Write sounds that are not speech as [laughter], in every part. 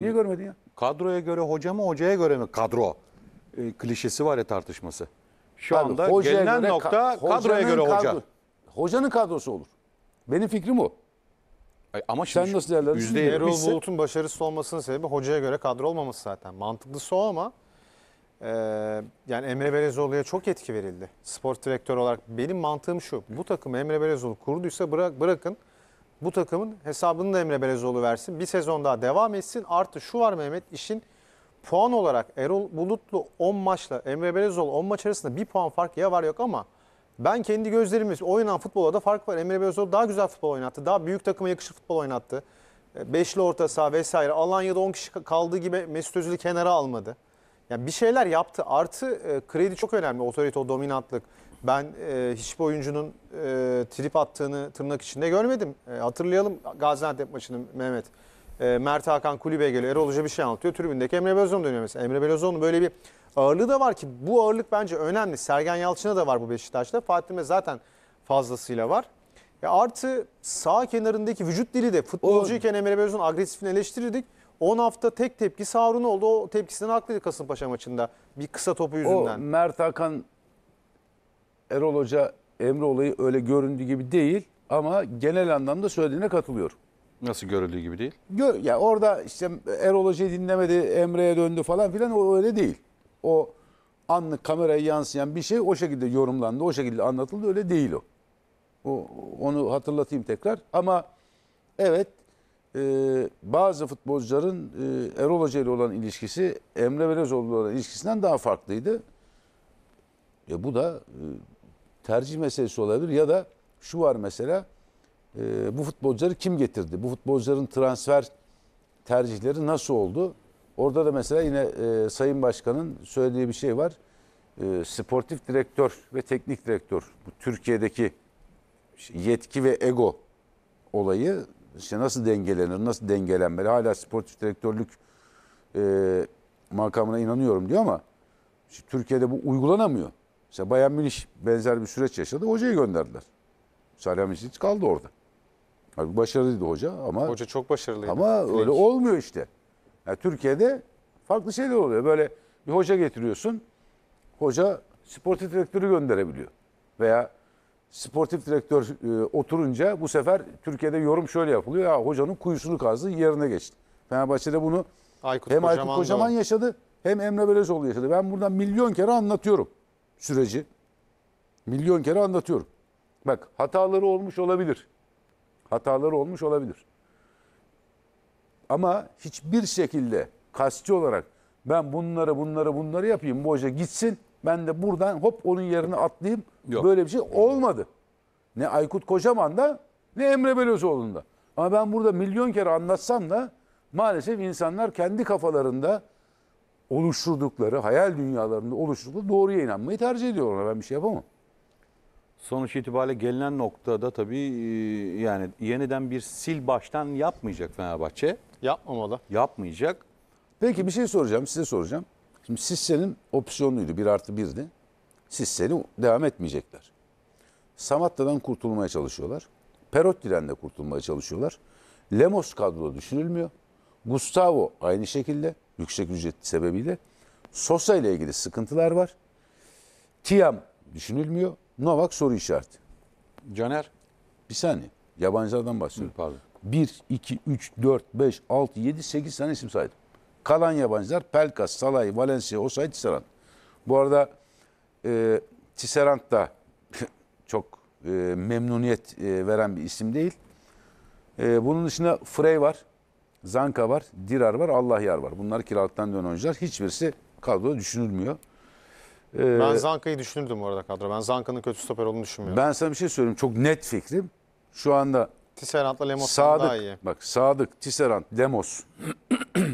Niye görmedin ya? Kadroya göre hoca mı hocaya göre mi kadro? E, klişesi var ya tartışması. Şu Tabii, anda gelinen göre, nokta ka kadroya göre kadro, hoca. Hocanın kadrosu olur. Benim fikrim o. Ay, ama şimdi Sen nasıl değerlendirirsin? Erol Bulut'un başarısız olmasının sebebi hocaya göre kadro olmaması zaten. Mantıklısı o ama e, yani Emre Belezoğlu'ya çok etki verildi. Spor direktör olarak benim mantığım şu. Bu takım Emre Belezoğlu kuruduysa bırak, bırakın bu takımın hesabını da Emre Belezoğlu versin. Bir sezon daha devam etsin. Artı şu var Mehmet işin puan olarak Erol Bulutlu 10 maçla Emre Belezoğlu 10 maç arasında bir puan fark ya var yok ama ben kendi gözlerimiz oynanan futbola da fark var. Emre Belezoğlu daha güzel futbol oynattı. Daha büyük takıma yakışır futbol oynattı. E, beşli orta saha vesaire. Alanya'da 10 kişi kaldığı gibi Mesut Özil'i kenara almadı. Yani bir şeyler yaptı. Artı e, kredi çok önemli. Otorite, o dominantlık. Ben e, hiçbir oyuncunun e, trip attığını tırnak içinde görmedim. E, hatırlayalım Gaziantep maçını Mehmet. E, Mert Hakan kulübe geliyor. Erol Hoca bir şey anlatıyor. Tribündeki Emre Belözoğlu dönüyor mesela. Emre Belözoğlu'nun böyle bir ağırlığı da var ki bu ağırlık bence önemli. Sergen Yalçın'a da var bu Beşiktaş'ta. Fatih'e zaten fazlasıyla var. Ya artı sağ kenarındaki vücut dili de futbolcuyken Emre Belözoğlu'nun agresifini eleştirirdik. 10 hafta tek tepki Harun oldu. O tepkisinden haklıydı Kasımpaşa maçında. Bir kısa topu yüzünden. O Mert Hakan Erol Hoca Emre olayı öyle göründüğü gibi değil ama genel anlamda söylediğine katılıyorum. Nasıl görüldüğü gibi değil? Gör, ya yani orada işte Erol Hoca'yı dinlemedi, Emre'ye döndü falan filan o öyle değil. O anlık kameraya yansıyan bir şey o şekilde yorumlandı, o şekilde anlatıldı öyle değil o. o onu hatırlatayım tekrar ama evet e, bazı futbolcuların e, Erol Hoca ile olan ilişkisi Emre Belezoğlu ile olan ilişkisinden daha farklıydı. E, bu da e, tercih meselesi olabilir ya da şu var mesela e, bu futbolcuları kim getirdi? Bu futbolcuların transfer tercihleri nasıl oldu? Orada da mesela yine e, Sayın Başkan'ın söylediği bir şey var. E, sportif direktör ve teknik direktör bu Türkiye'deki yetki ve ego olayı işte nasıl dengelenir, nasıl dengelenmeli? Hala sportif direktörlük e, makamına inanıyorum diyor ama işte Türkiye'de bu uygulanamıyor. Mesela Bayern Münih benzer bir süreç yaşadı. Hocayı gönderdiler. Salihamidzic kaldı orada. Halbuki başarılıydı hoca ama Hoca çok başarılıydı. ama Link. öyle olmuyor işte. Yani Türkiye'de farklı şeyler oluyor. Böyle bir hoca getiriyorsun. Hoca sportif direktörü gönderebiliyor. Veya sportif direktör e, oturunca bu sefer Türkiye'de yorum şöyle yapılıyor. Ya hocanın kuyusunu kazdı yerine geçti. Fenerbahçe'de bunu Aykut hem Aykut Kocaman da- Kocaman yaşadı hem Emre Belezoğlu yaşadı. Ben buradan milyon kere anlatıyorum süreci milyon kere anlatıyorum. Bak hataları olmuş olabilir. Hataları olmuş olabilir. Ama hiçbir şekilde kasti olarak ben bunları bunları bunları yapayım bu hoca gitsin ben de buradan hop onun yerine atlayayım Yok. böyle bir şey olmadı. Ne Aykut Kocaman'da ne Emre Belözoğlu'nda. Ama ben burada milyon kere anlatsam da maalesef insanlar kendi kafalarında oluşturdukları, hayal dünyalarında oluşturdukları doğruya inanmayı tercih ediyorlar. Ben bir şey yapamam. Sonuç itibariyle gelinen noktada tabii e, yani yeniden bir sil baştan yapmayacak Fenerbahçe. Yapmamalı. Yapmayacak. Peki bir şey soracağım, size soracağım. Şimdi Sisse'nin opsiyonuydu bir artı 1'di. Sisse'ni devam etmeyecekler. Samatta'dan kurtulmaya çalışıyorlar. Perotti'den de kurtulmaya çalışıyorlar. Lemos kadro düşünülmüyor. Gustavo aynı şekilde yüksek ücret sebebiyle. Sosa ile ilgili sıkıntılar var. Tiam düşünülmüyor. Novak soru işareti. Caner? Bir saniye. Yabancılardan bahsediyorum. Hı, pardon. 1, 2, 3, 4, 5, 6, 7, 8 tane isim saydım. Kalan yabancılar Pelkas, Salay, Valencia, Osay, Tisserand. Bu arada e, Tisserand da [laughs] çok e, memnuniyet e, veren bir isim değil. E, bunun dışında Frey var. Zanka var, Dirar var, Allah yar var. Bunlar kiralıktan dönen oyuncular. Hiçbirisi kadroda düşünülmüyor. Ee, ben Zanka'yı düşünürdüm orada kadro. Ben Zanka'nın kötü stoper olduğunu düşünmüyorum. Ben sana bir şey söyleyeyim. Çok net fikrim. Şu anda Tisserant'la Lemos Sadık, daha iyi. Bak Sadık, Tisserant, Lemos [clears throat]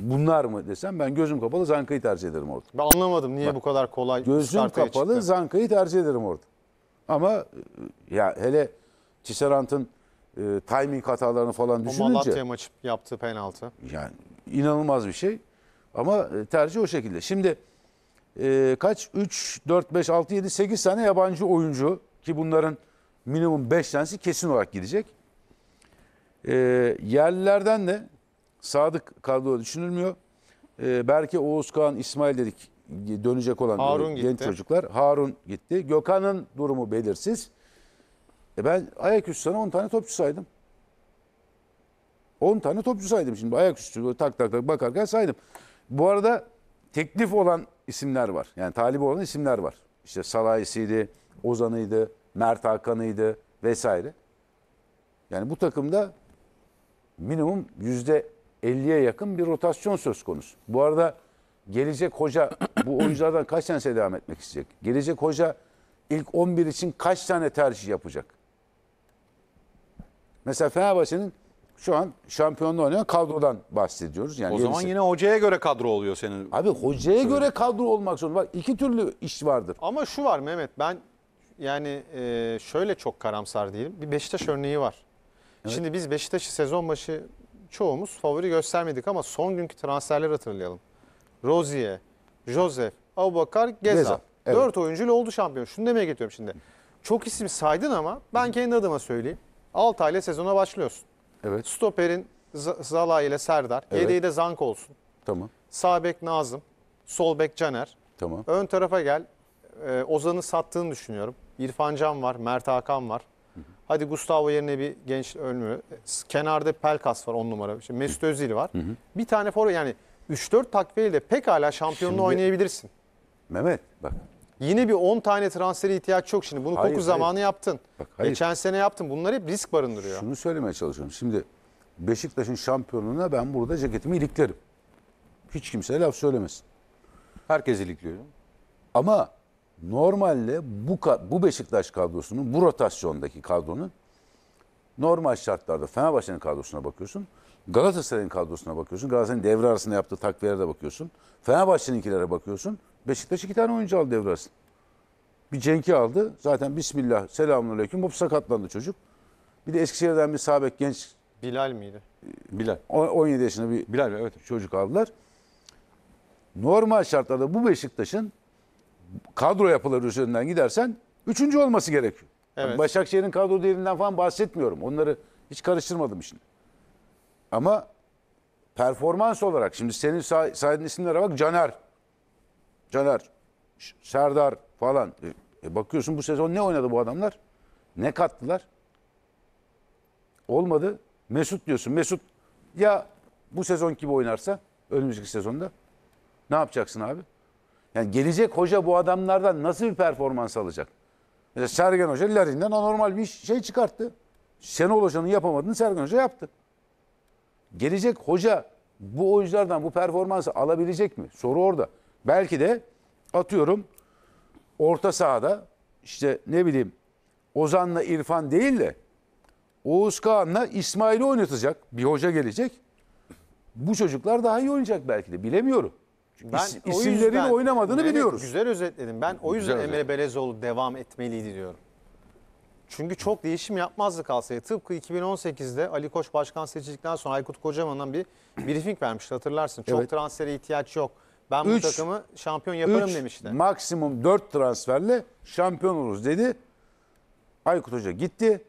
bunlar mı desem ben gözüm kapalı Zanka'yı tercih ederim orada. Ben anlamadım niye bak, bu kadar kolay Gözüm kapalı çıktı. Zanka'yı tercih ederim orada. Ama e, ya hele Tisserant'ın e, timing hatalarını falan düşününce. O Malatya maçı yaptığı penaltı. Yani inanılmaz bir şey. Ama e, tercih o şekilde. Şimdi e, kaç? 3, 4, 5, 6, 7, 8 tane yabancı oyuncu ki bunların minimum 5 tanesi kesin olarak gidecek. E, yerlilerden de Sadık kadro düşünülmüyor. E, belki Oğuz Kağan, İsmail dedik dönecek olan Harun genç gitti. çocuklar. Harun gitti. Gökhan'ın durumu belirsiz. E ben ayaküstü sana 10 tane topçu saydım. 10 tane topçu saydım şimdi ayaküstü tak tak tak bakarken saydım. Bu arada teklif olan isimler var. Yani talip olan isimler var. İşte Salayisi'ydi, Ozan'ıydı, Mert Hakan'ıydı vesaire. Yani bu takımda minimum yüzde 50'ye yakın bir rotasyon söz konusu. Bu arada gelecek hoca [coughs] bu oyunculardan kaç tane devam etmek isteyecek? Gelecek hoca ilk 11 için kaç tane tercih yapacak? Mesela Fenerbahçe'nin şu an şampiyonluğu oynayan kadrodan bahsediyoruz. Yani o yenisi. zaman yine hocaya göre kadro oluyor senin. Abi hocaya göre kadro olmak zorunda. Bak iki türlü iş vardır. Ama şu var Mehmet ben yani e, şöyle çok karamsar değilim. Bir Beşiktaş örneği var. Evet. Şimdi biz Beşiktaş'ı sezon başı çoğumuz favori göstermedik ama son günkü transferleri hatırlayalım. Rozier, Josef, Abubakar, Geza. Evet. Dört oyuncuyla oldu şampiyon. Şunu demeye getiriyorum şimdi. Çok isim saydın ama ben kendi adıma söyleyeyim. 6 ile sezona başlıyorsun. Evet. Stoper'in Zala ile Serdar. Evet. Yedeği de Zank olsun. Tamam. Sağ bek Nazım. Sol bek Caner. Tamam. Ön tarafa gel. Ee, Ozan'ı sattığını düşünüyorum. İrfan Can var. Mert Hakan var. Hadi Gustavo yerine bir genç önlü. Kenarda Pelkas var on numara. İşte Mesut Özil var. Hı hı. Bir tane forvet yani 3-4 takviyeyle pekala şampiyonluğu Şimdi, oynayabilirsin. Mehmet bak Yine bir 10 tane transferi ihtiyaç çok şimdi. Bunu hayır, koku hayır. yaptın. Bak, hayır. Geçen sene yaptın. Bunlar hep risk barındırıyor. Şunu söylemeye çalışıyorum. Şimdi Beşiktaş'ın şampiyonluğuna ben burada ceketimi iliklerim. Hiç kimse laf söylemesin. Herkes ilikliyor. Ama normalde bu bu Beşiktaş kadrosunun bu rotasyondaki kadronun Normal şartlarda Fenerbahçe'nin kadrosuna bakıyorsun. Galatasaray'ın kadrosuna bakıyorsun. Galatasaray'ın devre arasında yaptığı takviyelere de bakıyorsun. Fenerbahçe'ninkilere bakıyorsun. Beşiktaş iki tane oyuncu aldı devre arasında. Bir Cenk'i aldı. Zaten bismillah selamünaleyküm, bu Hop sakatlandı çocuk. Bir de Eskişehir'den bir sabek genç. Bilal miydi? E, Bilal. 17 yaşında bir Bilal evet. çocuk aldılar. Normal şartlarda bu Beşiktaş'ın kadro yapıları üzerinden gidersen üçüncü olması gerekiyor. Evet. Başakşehir'in kadro değerinden falan bahsetmiyorum. Onları hiç karıştırmadım işin. Ama performans olarak şimdi senin say saydığın isimlere bak Caner. Caner, Serdar falan. E, e bakıyorsun bu sezon ne oynadı bu adamlar? Ne kattılar? Olmadı. Mesut diyorsun. Mesut ya bu sezon gibi oynarsa önümüzdeki sezonda ne yapacaksın abi? Yani gelecek hoca bu adamlardan nasıl bir performans alacak? Mesela Sergen Hoca Larin'den anormal bir şey çıkarttı. Şenol Hoca'nın yapamadığını Sergen Hoca yaptı. Gelecek hoca bu oyunculardan bu performansı alabilecek mi? Soru orada. Belki de atıyorum orta sahada işte ne bileyim Ozan'la İrfan değil de Oğuz Kağan'la İsmail'i oynatacak. Bir hoca gelecek. Bu çocuklar daha iyi oynayacak belki de. Bilemiyorum. Ben isimlerin yüzden, oynamadığını evet, biliyoruz. Güzel özetledim. Ben o yüzden güzel Emre Belezoğlu devam etmeliydi diyorum. Çünkü çok değişim yapmazdı kalsaydı. Tıpkı 2018'de Ali Koç başkan seçildikten sonra Aykut Kocaman'dan bir briefing vermişti hatırlarsın. Çok evet. transfere ihtiyaç yok. Ben üç, bu takımı şampiyon yaparım üç, demişti. maksimum 4 transferle şampiyon oluruz dedi. Aykut Hoca gitti.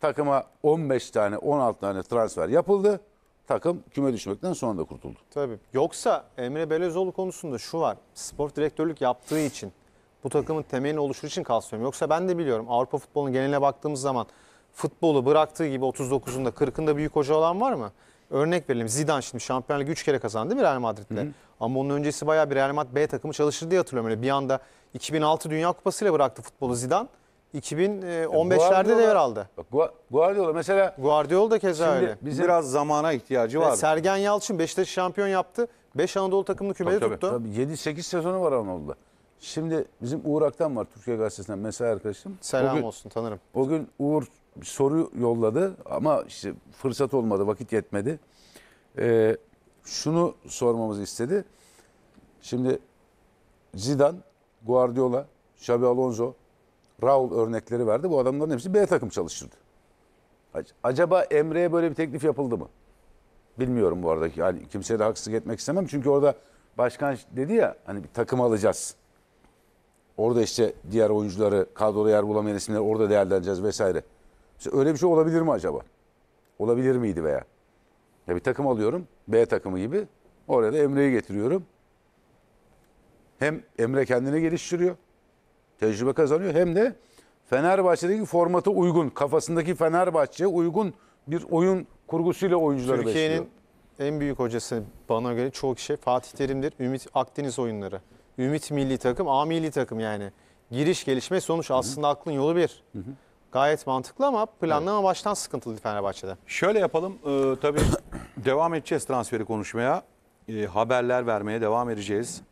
Takıma 15 tane 16 tane transfer yapıldı takım küme düşmekten sonra da kurtuldu. Tabii. Yoksa Emre Belözoğlu konusunda şu var. Spor direktörlük yaptığı için bu takımın temelini oluşur için kalsıyorum. Yoksa ben de biliyorum Avrupa futbolunun geneline baktığımız zaman futbolu bıraktığı gibi 39'unda 40'ında büyük hoca olan var mı? Örnek verelim Zidane şimdi Şampiyonlar Ligi 3 kere kazandı değil mi Real Madrid'le? Ama onun öncesi bayağı bir Real Madrid B takımı çalışır diye hatırlıyorum. Öyle bir anda 2006 Dünya Kupası ile bıraktı futbolu Zidane. 2015'lerde e, de yer aldı. Bak, Guardiola mesela Guardiola da keza öyle. bizim- Biraz zamana ihtiyacı var. Sergen Yalçın Beşiktaş'ı şampiyon yaptı. 5 Anadolu takımını kümede Tabii, tuttu. Tabii 7-8 sezonu var Anadolu'da. Şimdi bizim Uğur Aktan var Türkiye Gazetesi'nden mesai arkadaşım. Selam gün, olsun tanırım. O gün Uğur bir soru yolladı ama işte fırsat olmadı, vakit yetmedi. Ee, şunu sormamızı istedi. Şimdi Zidane, Guardiola, Xabi Alonso, Raul örnekleri verdi. Bu adamların hepsi B takım çalıştırdı. Acaba Emre'ye böyle bir teklif yapıldı mı? Bilmiyorum bu arada. Yani kimseye de haksızlık etmek istemem. Çünkü orada başkan dedi ya hani bir takım alacağız. Orada işte diğer oyuncuları, kadroda yer bulamayan isimleri orada değerlendireceğiz vesaire. İşte öyle bir şey olabilir mi acaba? Olabilir miydi veya? Ya bir takım alıyorum. B takımı gibi. Oraya da Emre'yi getiriyorum. Hem Emre kendini geliştiriyor tecrübe kazanıyor hem de Fenerbahçe'deki formata uygun, kafasındaki Fenerbahçe'ye uygun bir oyun kurgusuyla oyuncuları Türkiye'nin en büyük hocası bana göre çoğu kişi şey. Fatih Terim'dir. Ümit Akdeniz oyunları. Ümit milli takım, A milli takım yani. Giriş, gelişme, sonuç aslında aklın yolu bir. Hı hı. Gayet mantıklı ama planlama evet. baştan sıkıntılı Fenerbahçe'de. Şöyle yapalım. E, tabii [coughs] devam edeceğiz transferi konuşmaya. E, haberler vermeye devam edeceğiz.